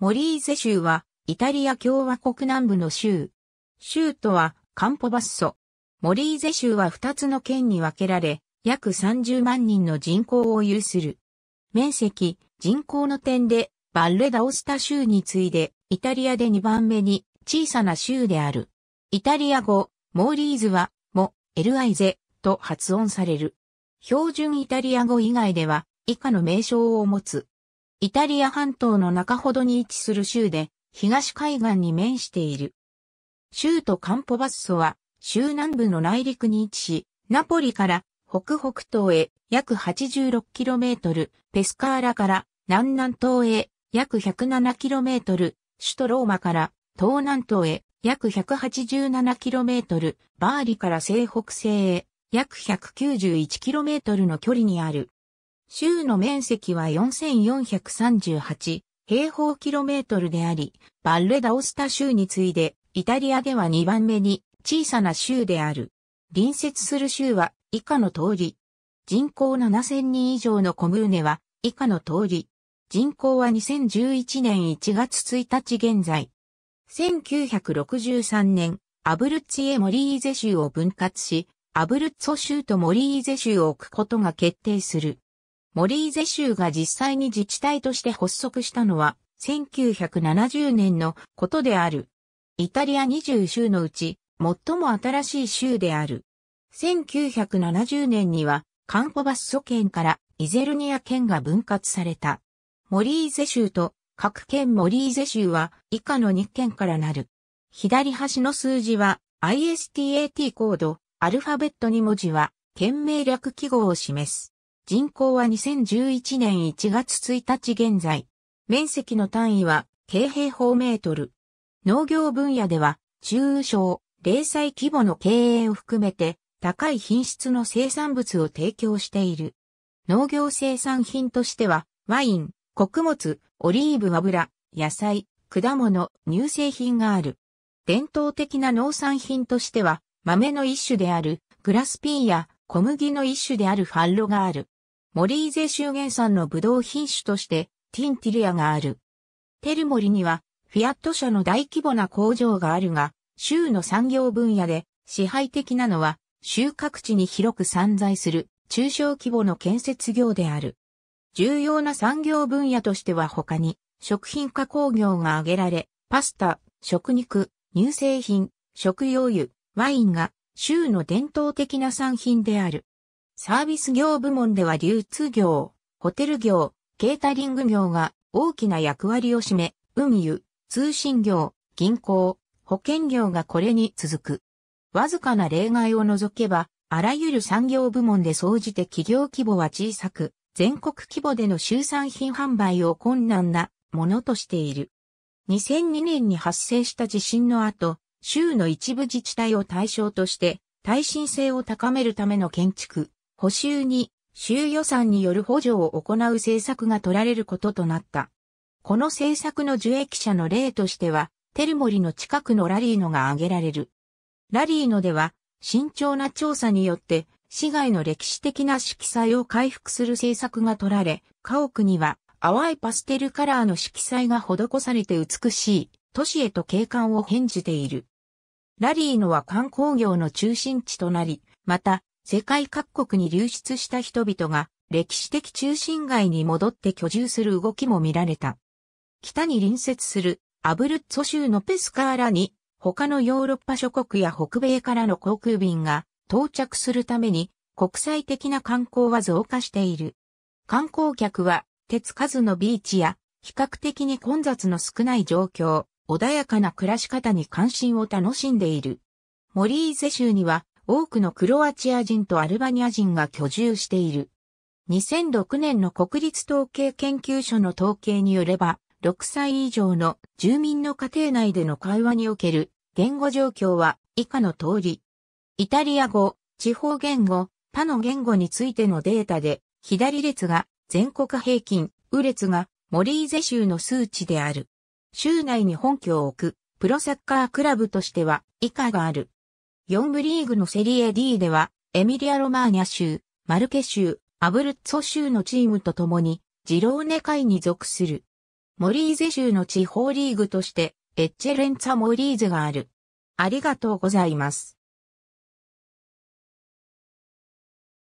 モリーゼ州は、イタリア共和国南部の州。州とは、カンポバッソ。モリーゼ州は2つの県に分けられ、約30万人の人口を有する。面積、人口の点で、バッレ・ダオスタ州に次いで、イタリアで2番目に小さな州である。イタリア語、モーリーズは、モ、エルアイゼ、と発音される。標準イタリア語以外では、以下の名称を持つ。イタリア半島の中ほどに位置する州で、東海岸に面している。州都カンポバッソは、州南部の内陸に位置し、ナポリから北北東へ約 86km、ペスカーラから南南東へ約 107km、首都ローマから東南東へ約 187km、バーリから西北西へ約 191km の距離にある。州の面積は4438平方キロメートルであり、バッレダオスタ州に次いで、イタリアでは2番目に小さな州である。隣接する州は以下の通り。人口7000人以上のコムーネは以下の通り。人口は2011年1月1日現在。1963年、アブルッツィエ・モリーゼ州を分割し、アブルッツォ州とモリーゼ州を置くことが決定する。モリーゼ州が実際に自治体として発足したのは1970年のことである。イタリア20州のうち最も新しい州である。1970年にはカンポバッソ県からイゼルニア県が分割された。モリーゼ州と各県モリーゼ州は以下の2県からなる。左端の数字は ISTAT コード、アルファベット2文字は県名略記号を示す。人口は2011年1月1日現在。面積の単位は、軽平方メートル。農業分野では、中小、零細規模の経営を含めて、高い品質の生産物を提供している。農業生産品としては、ワイン、穀物、オリーブ油、野菜、果物、乳製品がある。伝統的な農産品としては、豆の一種であるグラスピンや小麦の一種であるファンロがある。モリーゼ州原産のブドウ品種として、ティンティリアがある。テルモリには、フィアット社の大規模な工場があるが、州の産業分野で支配的なのは、収穫地に広く散在する中小規模の建設業である。重要な産業分野としては他に、食品加工業が挙げられ、パスタ、食肉、乳製品、食用油、ワインが州の伝統的な産品である。サービス業部門では流通業、ホテル業、ケータリング業が大きな役割を占め、運輸、通信業、銀行、保険業がこれに続く。わずかな例外を除けば、あらゆる産業部門で総じて企業規模は小さく、全国規模での集産品販売を困難なものとしている。2002年に発生した地震の後、州の一部自治体を対象として、耐震性を高めるための建築、補修に州予算による補助を行う政策が取られることとなった。この政策の受益者の例としては、テルモリの近くのラリーノが挙げられる。ラリーノでは、慎重な調査によって、市街の歴史的な色彩を回復する政策が取られ、家屋には淡いパステルカラーの色彩が施されて美しい都市へと景観を変じている。ラリーノは観光業の中心地となり、また世界各国に流出した人々が歴史的中心街に戻って居住する動きも見られた。北に隣接するアブルッツォ州のペスカーラに他のヨーロッパ諸国や北米からの航空便が到着するために国際的な観光は増加している。観光客は手つかずのビーチや比較的に混雑の少ない状況、穏やかな暮らし方に関心を楽しんでいる。モリーゼ州には多くのクロアチア人とアルバニア人が居住している。2006年の国立統計研究所の統計によれば、6歳以上の住民の家庭内での会話における言語状況は以下の通り。イタリア語、地方言語、他の言語についてのデータで、左列が全国平均、右列がモリーゼ州の数値である。州内に本拠を置くプロサッカークラブとしては以下がある。4部リーグのセリエ D では、エミリア・ロマーニャ州、マルケ州、アブルッツォ州のチームと共に、ジローネ会に属する。モリーゼ州の地方リーグとして、エッチェレンツァ・モリーゼがある。ありがとうございます。